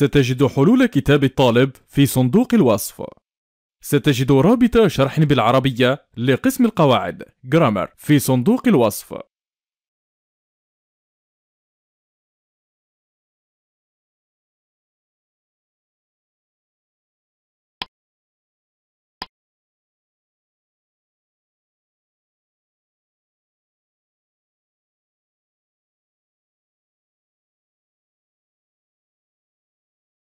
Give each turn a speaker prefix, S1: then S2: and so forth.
S1: ستجد حلول كتاب الطالب في صندوق الوصف
S2: ستجد رابط شرح بالعربية لقسم القواعد جرامر
S1: في صندوق الوصف